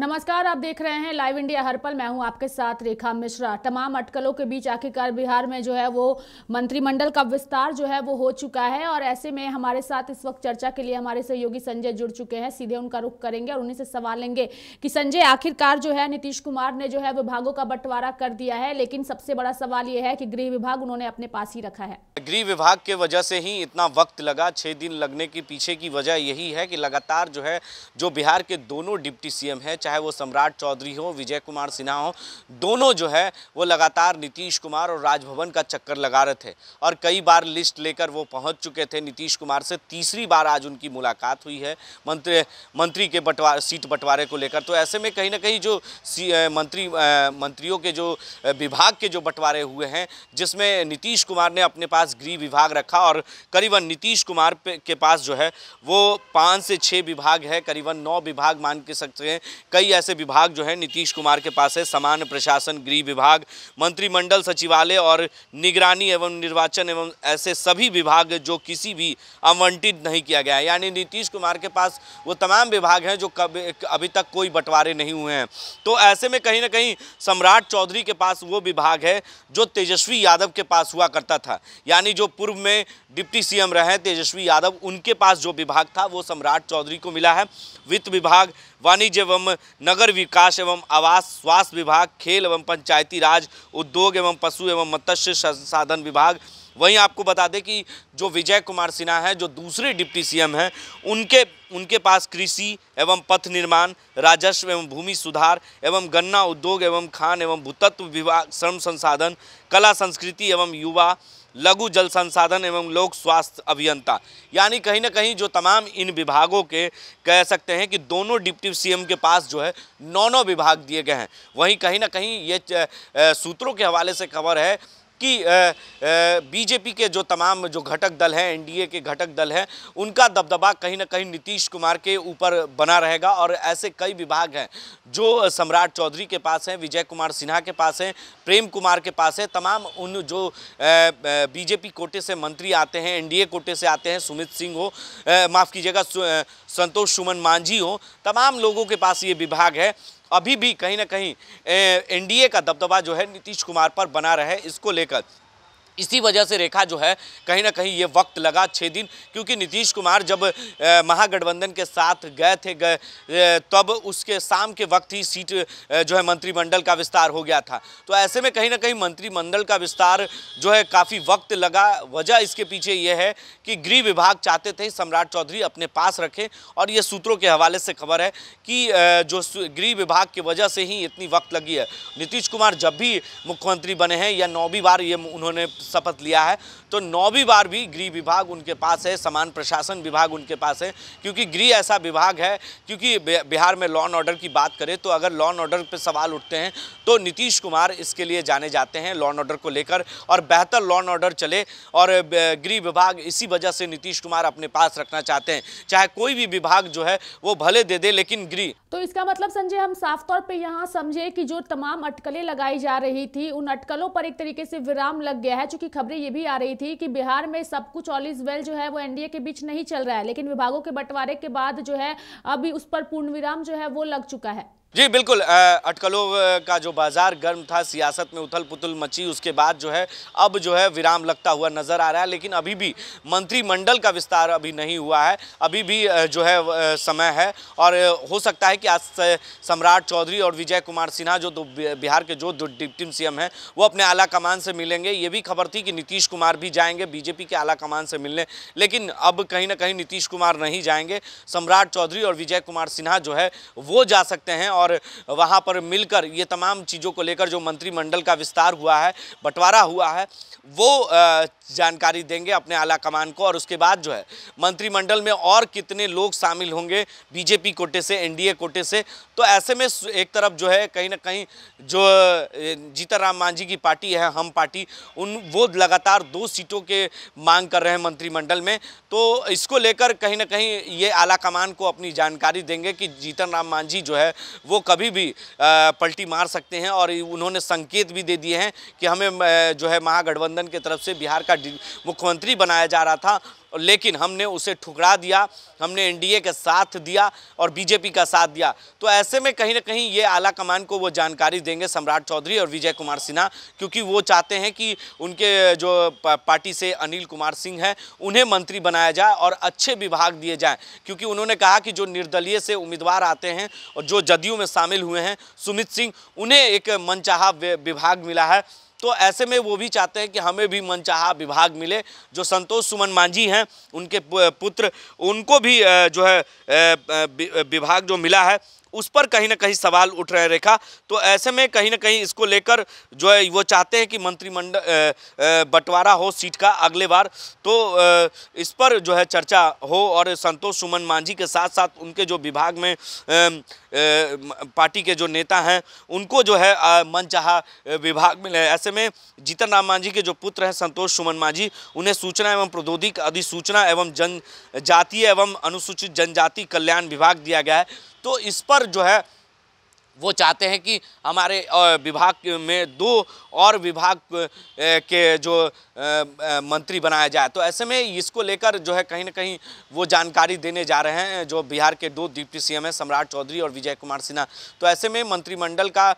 नमस्कार आप देख रहे हैं लाइव इंडिया हर पल मैं हूं आपके साथ रेखा मिश्रा तमाम अटकलों के बीच आखिरकार बिहार में जो है वो मंत्रिमंडल का विस्तार जो है वो हो चुका है और ऐसे में हमारे साथ इस वक्त चर्चा के लिए हमारे सहयोगी संजय जुड़ चुके हैं सीधे उनका रुख करेंगे और उन्हीं से सवाल लेंगे कि संजय आखिरकार जो है नीतीश कुमार ने जो है विभागों का बंटवारा कर दिया है लेकिन सबसे बड़ा सवाल ये है कि गृह विभाग उन्होंने अपने पास ही रखा है गृह विभाग के वजह से ही इतना वक्त लगा छः दिन लगने के पीछे की वजह यही है कि लगातार जो है जो बिहार के दोनों डिप्टी सीएम है चाहे वो सम्राट चौधरी हो विजय कुमार सिन्हा हो दोनों जो है वो लगातार नीतीश कुमार और राजभवन का चक्कर लगा रहे थे और कई बार लिस्ट लेकर वो पहुंच चुके थे नीतीश कुमार से तीसरी बार आज उनकी मुलाकात हुई है मंत्री मंत्री के बंटवार सीट बंटवारे को लेकर तो ऐसे में कहीं ना कहीं जो मंत्री मंत्रियों के जो विभाग के जो बंटवारे हुए हैं जिसमें नीतीश कुमार ने अपने पास गृह विभाग रखा और करीबन नीतीश कुमार के पास जो है वो पाँच से छः विभाग है करीबन नौ विभाग मान के सकते हैं कई ऐसे विभाग जो है नीतीश कुमार के पास है सामान्य प्रशासन गृह विभाग मंत्रिमंडल सचिवालय और निगरानी एवं निर्वाचन एवं ऐसे सभी विभाग जो किसी भी आवंटित नहीं किया गया है यानी नीतीश कुमार के पास वो तमाम विभाग हैं जो कभी अभी तक कोई बंटवारे नहीं हुए हैं तो ऐसे में कहीं ना कहीं सम्राट चौधरी के पास वो विभाग है जो तेजस्वी यादव के पास हुआ करता था यानी जो पूर्व में डिप्टी सीएम रहे तेजस्वी यादव उनके पास जो विभाग था वो सम्राट चौधरी को मिला है वित्त विभाग वाणिज्य एवं नगर विकास एवं आवास स्वास्थ्य विभाग खेल एवं पंचायती राज उद्योग एवं पशु एवं मत्स्य संसाधन विभाग वहीं आपको बता दें कि जो विजय कुमार सिन्हा हैं जो दूसरे डिप्टी सीएम हैं उनके उनके पास कृषि एवं पथ निर्माण राजस्व एवं भूमि सुधार एवं गन्ना उद्योग एवं खान एवं भूतत्व विभाग श्रम संसाधन कला संस्कृति एवं युवा लघु जल संसाधन एवं लोक स्वास्थ्य अभियंता यानी कहीं ना कहीं जो तमाम इन विभागों के कह सकते हैं कि दोनों डिप्टी सीएम के पास जो है नौ नौ विभाग दिए गए हैं वहीं कहीं ना कहीं ये सूत्रों के हवाले से खबर है कि बीजेपी के जो तमाम जो घटक दल हैं एनडीए के घटक दल हैं उनका दबदबा कहीं ना कहीं नीतीश कुमार के ऊपर बना रहेगा और ऐसे कई विभाग हैं जो सम्राट चौधरी के पास हैं विजय कुमार सिन्हा के पास हैं प्रेम कुमार के पास हैं तमाम उन जो बीजेपी कोटे से मंत्री आते हैं एनडीए कोटे से आते हैं सुमित सिंह हो माफ़ कीजिएगा संतोष सुमन मांझी हो तमाम लोगों के पास ये विभाग है अभी भी कहीं ना कहीं एनडीए का दबदबा जो है नीतीश कुमार पर बना रहे इसको लेकर इसी वजह से रेखा जो है कहीं ना कहीं ये वक्त लगा छः दिन क्योंकि नीतीश कुमार जब महागठबंधन के साथ गए थे गए तब उसके शाम के वक्त ही सीट जो है मंत्रिमंडल का विस्तार हो गया था तो ऐसे में कहीं ना कहीं मंत्रिमंडल का विस्तार जो है काफ़ी वक्त लगा वजह इसके पीछे ये है कि गृह विभाग चाहते थे सम्राट चौधरी अपने पास रखें और ये सूत्रों के हवाले से खबर है कि जो गृह विभाग की वजह से ही इतनी वक्त लगी है नीतीश कुमार जब भी मुख्यमंत्री बने हैं या नौवीं बार ये उन्होंने शपथ लिया है तो नौवीं बार भी गृह विभाग उनके पास है समान प्रशासन विभाग उनके पास है क्योंकि गृह ऐसा विभाग है क्योंकि बिहार में लॉ एंड ऑर्डर की बात करें तो अगर लॉ एंड ऑर्डर पर सवाल उठते हैं तो नीतीश कुमार इसके लिए जाने जाते हैं लॉ एंड ऑर्डर को लेकर और बेहतर लॉ एंड ऑर्डर चले और गृह विभाग इसी वजह से नीतीश कुमार अपने पास रखना चाहते हैं चाहे कोई भी विभाग जो है वो भले दे दे लेकिन गृह तो इसका मतलब संजय हम साफ तौर पे यहाँ समझे कि जो तमाम अटकलें लगाई जा रही थी उन अटकलों पर एक तरीके से विराम लग गया है चूंकि खबरें ये भी आ रही थी कि बिहार में सब कुछ ऑल इज वेल जो है वो एनडीए के बीच नहीं चल रहा है लेकिन विभागों के बंटवारे के बाद जो है अभी उस पर विराम जो है वो लग चुका है जी बिल्कुल अटकलों का जो बाज़ार गर्म था सियासत में उथल पुथल मची उसके बाद जो है अब जो है विराम लगता हुआ नज़र आ रहा है लेकिन अभी भी मंत्रिमंडल का विस्तार अभी नहीं हुआ है अभी भी जो है समय है और हो सकता है कि आज सम्राट चौधरी और विजय कुमार सिन्हा जो दो बिहार के जो डिप्टी सी एम हैं वो अपने आला कमान से मिलेंगे ये भी खबर थी कि नीतीश कुमार भी जाएंगे बीजेपी के आला कमान से मिलने लेकिन अब कहीं ना कहीं नीतीश कुमार नहीं जाएंगे सम्राट चौधरी और विजय कुमार सिन्हा जो है वो जा सकते हैं और वहाँ पर मिलकर ये तमाम चीज़ों को लेकर जो मंत्रिमंडल का विस्तार हुआ है बंटवारा हुआ है वो जानकारी देंगे अपने आला कमान को और उसके बाद जो है मंत्रिमंडल में और कितने लोग शामिल होंगे बीजेपी कोटे से एनडीए कोटे से तो ऐसे में एक तरफ जो है कहीं ना कहीं जो राम मांझी की पार्टी है हम पार्टी उन वो लगातार दो सीटों के मांग कर रहे हैं मंत्रिमंडल में तो इसको लेकर कहीं ना कहीं ये आला कमान को अपनी जानकारी देंगे कि जीतन राम मांझी जो है वो कभी भी पलटी मार सकते हैं और उन्होंने संकेत भी दे दिए हैं कि हमें जो है महागठबंधन की तरफ से बिहार का मुख्यमंत्री बनाया जा रहा था लेकिन हमने उसे ठुकरा दिया हमने एनडीए का साथ दिया और बीजेपी का साथ दिया तो ऐसे में कहीं ना कहीं ये आला कमान को वो जानकारी देंगे सम्राट चौधरी और विजय कुमार सिन्हा क्योंकि वो चाहते हैं कि उनके जो पार्टी से अनिल कुमार सिंह हैं उन्हें मंत्री बनाया जाए और अच्छे विभाग दिए जाए क्योंकि उन्होंने कहा कि जो निर्दलीय से उम्मीदवार आते हैं और जो जदयू में शामिल हुए हैं सुमित सिंह उन्हें एक मनचाहा विभाग मिला है तो ऐसे में वो भी चाहते हैं कि हमें भी मनचाहा विभाग मिले जो संतोष सुमन मांझी हैं उनके पुत्र उनको भी जो है विभाग जो मिला है उस पर कहीं ना कहीं सवाल उठ रहे रेखा तो ऐसे में कहीं ना कहीं इसको लेकर जो है वो चाहते हैं कि मंत्रिमंडल बंटवारा हो सीट का अगले बार तो इस पर जो है चर्चा हो और संतोष सुमन मांझी के साथ साथ उनके जो विभाग में पार्टी के जो नेता हैं उनको जो है मनचाहा विभाग मिले ऐसे में जीतन राम मांझी के जो पुत्र हैं संतोष सुमन मांझी उन्हें सूचना एवं प्रौद्योगिक अधिसूचना एवं जन एवं अनुसूचित जनजाति कल्याण विभाग दिया गया है तो इस पर जो है वो चाहते हैं कि हमारे विभाग में दो और विभाग के जो मंत्री बनाया जाए तो ऐसे में इसको लेकर जो है कहीं ना कहीं वो जानकारी देने जा रहे हैं जो बिहार के दो डिप्टी सीएम हैं सम्राट चौधरी और विजय कुमार सिन्हा तो ऐसे में मंत्रिमंडल का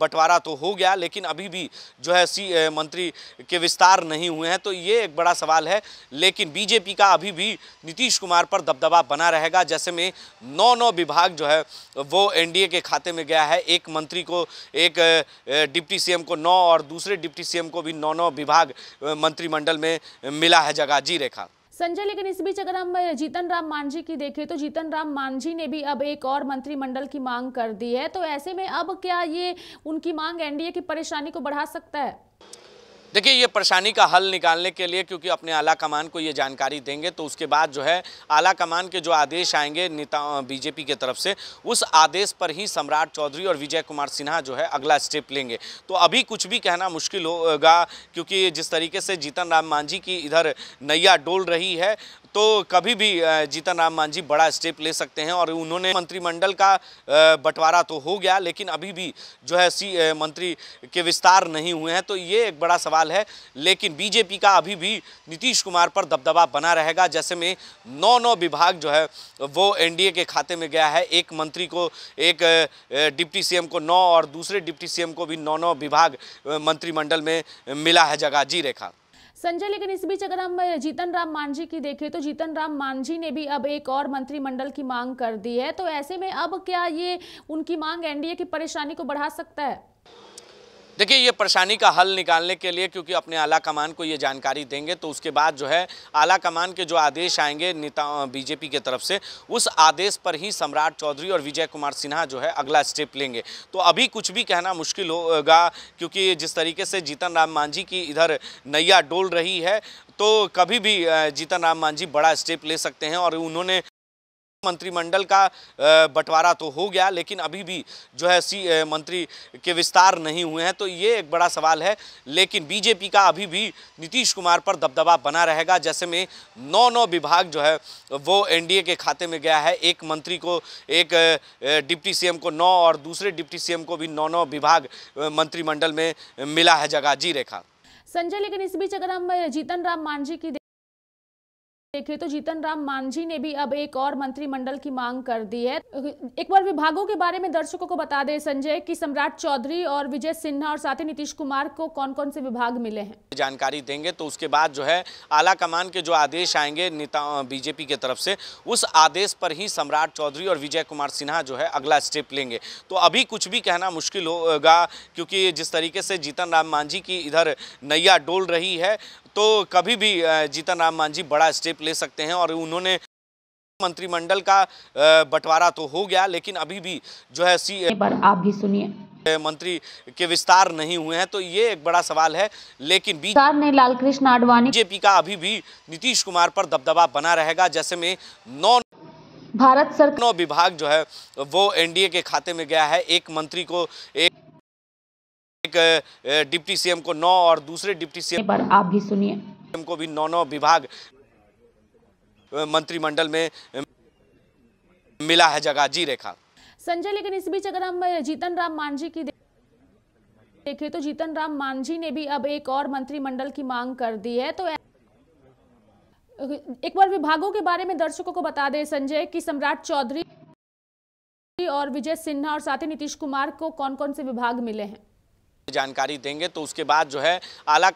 बंटवारा तो हो गया लेकिन अभी भी जो है सी मंत्री के विस्तार नहीं हुए हैं तो ये एक बड़ा सवाल है लेकिन बीजेपी का अभी भी नीतीश कुमार पर दबदबा बना रहेगा जैसे में नौ नौ विभाग जो है वो एन के खाते में गया है एक मंत्री को एक डिप्टी सीएम को नौ और दूसरे डिप्टी सीएम को भी नौ नौ विभाग मंत्रिमंडल में मिला है जगह जी रेखा संजय लेकिन इस बीच अगर हम जीतन राम मांझी की देखें तो जीतन राम मांझी ने भी अब एक और मंत्रिमंडल की मांग कर दी है तो ऐसे में अब क्या ये उनकी मांग एनडीए की परेशानी को बढ़ा सकता है देखिए ये परेशानी का हल निकालने के लिए क्योंकि अपने आला कमान को ये जानकारी देंगे तो उसके बाद जो है आला कमान के जो आदेश आएंगे नेता बीजेपी के तरफ से उस आदेश पर ही सम्राट चौधरी और विजय कुमार सिन्हा जो है अगला स्टेप लेंगे तो अभी कुछ भी कहना मुश्किल होगा क्योंकि जिस तरीके से जीतन राम मांझी की इधर नैया डोल रही है तो कभी भी जीतन राम मांझी बड़ा स्टेप ले सकते हैं और उन्होंने मंत्रिमंडल का बंटवारा तो हो गया लेकिन अभी भी जो है सी मंत्री के विस्तार नहीं हुए हैं तो ये एक बड़ा सवाल है लेकिन बीजेपी का अभी भी नीतीश कुमार पर दबदबा बना रहेगा जैसे में नौ नौ विभाग जो है वो एनडीए के खाते में गया है एक मंत्री को एक डिप्टी सी को नौ और दूसरे डिप्टी सी को भी नौ नौ विभाग मंत्रिमंडल में मिला है जगह जी रेखा संजय लेकिन इस बीच अगर हम जीतन राम मांझी की देखें तो जीतन राम मांझी ने भी अब एक और मंत्रिमंडल की मांग कर दी है तो ऐसे में अब क्या ये उनकी मांग एनडीए की परेशानी को बढ़ा सकता है देखिए ये परेशानी का हल निकालने के लिए क्योंकि अपने आला कमान को ये जानकारी देंगे तो उसके बाद जो है आला कमान के जो आदेश आएंगे नेता बीजेपी के तरफ से उस आदेश पर ही सम्राट चौधरी और विजय कुमार सिन्हा जो है अगला स्टेप लेंगे तो अभी कुछ भी कहना मुश्किल होगा क्योंकि जिस तरीके से जीतन राम मांझी की इधर नैया डोल रही है तो कभी भी जीतन राम मांझी बड़ा स्टेप ले सकते हैं और उन्होंने मंत्रिमंडल का बंटवारा तो हो गया लेकिन अभी भी जो है सी मंत्री के विस्तार नहीं हुए हैं तो ये एक बड़ा सवाल है लेकिन बीजेपी का अभी भी नीतीश कुमार पर दबदबा बना रहेगा जैसे में नौ नौ विभाग जो है वो एनडीए के खाते में गया है एक मंत्री को एक डिप्टी सीएम को नौ और दूसरे डिप्टी सीएम को भी नौ नौ विभाग मंत्रिमंडल में मिला है जगह जी रेखा संजय लेकिन इस बीच अगर हम जीतन राम मांझी की देखिए तो जीतन राम मांझी ने भी अब एक और मंत्रिमंडल की मांग कर दी है एक बार विभागों के बारे में दर्शकों को बता दें संजय कि सम्राट चौधरी और विजय सिन्हा और साथ ही नीतीश कुमार को कौन कौन से विभाग मिले हैं जानकारी देंगे तो उसके बाद जो है आला कमान के जो आदेश आएंगे नेता बीजेपी के तरफ से उस आदेश पर ही सम्राट चौधरी और विजय कुमार सिन्हा जो है अगला स्टेप लेंगे तो अभी कुछ भी कहना मुश्किल होगा क्योंकि जिस तरीके से जीतन राम मांझी की इधर नैया डोल रही है तो कभी भी जीतन राम मांझी बड़ा स्टेप ले सकते हैं और उन्होंने मंत्रिमंडल का बंटवारा तो हो गया लेकिन अभी भी जो है सी बार आप भी सुनिए मंत्री के विस्तार नहीं हुए हैं तो ये एक बड़ा सवाल है लेकिन बीजेपी ने लालकृष्ण आडवाणी बीजेपी का अभी भी नीतीश कुमार पर दबदबा बना रहेगा जैसे में नौ भारत सरकार नौ विभाग जो है वो एनडीए के खाते में गया है एक मंत्री को एक डिप्टी सीएम को नौ और दूसरे डिप्टी सीएम पर आप भी सुनिए को भी नौ नौ विभाग मंत्रिमंडल में मिला है जगह जी रेखा संजय लेकिन इस बीच अगर हम जीतन राम मांझी की देखें तो जीतन राम मांझी ने भी अब एक और मंत्रिमंडल की मांग कर दी है तो एक बार विभागों के बारे में दर्शकों को बता दें संजय कि सम्राट चौधरी और विजय सिन्हा और साथ ही नीतीश कुमार को कौन कौन से विभाग मिले हैं जानकारी देंगे तो उसके बाद जो है आला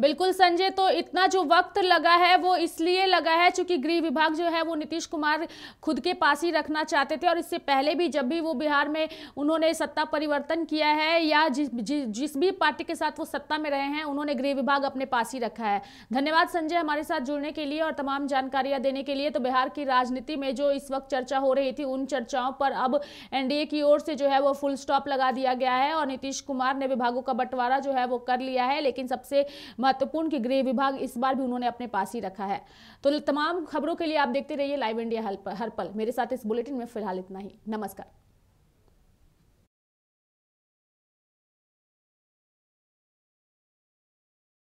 बिल्कुल संजय तो इतना जो वक्त लगा है वो इसलिए लगा है क्योंकि गृह विभाग जो है वो नीतीश कुमार खुद के पास ही रखना चाहते थे और इससे पहले भी जब भी वो बिहार में उन्होंने सत्ता परिवर्तन किया है या जिस जि, जिस भी पार्टी के साथ वो सत्ता में रहे हैं उन्होंने गृह विभाग अपने पास ही रखा है धन्यवाद संजय हमारे साथ जुड़ने के लिए और तमाम जानकारियाँ देने के लिए तो बिहार की राजनीति में जो इस वक्त चर्चा हो रही थी उन चर्चाओं पर अब एन की ओर से जो है वो फुल स्टॉप लगा दिया गया है और नीतीश कुमार ने विभागों का बंटवारा जो है वो कर लिया है लेकिन सबसे महत्वपूर्ण की गृह विभाग इस बार भी उन्होंने अपने पास ही रखा है तो तमाम खबरों के लिए आप देखते रहिए लाइव इंडिया हर पल मेरे साथ इस बुलेटिन में फिलहाल इतना ही नमस्कार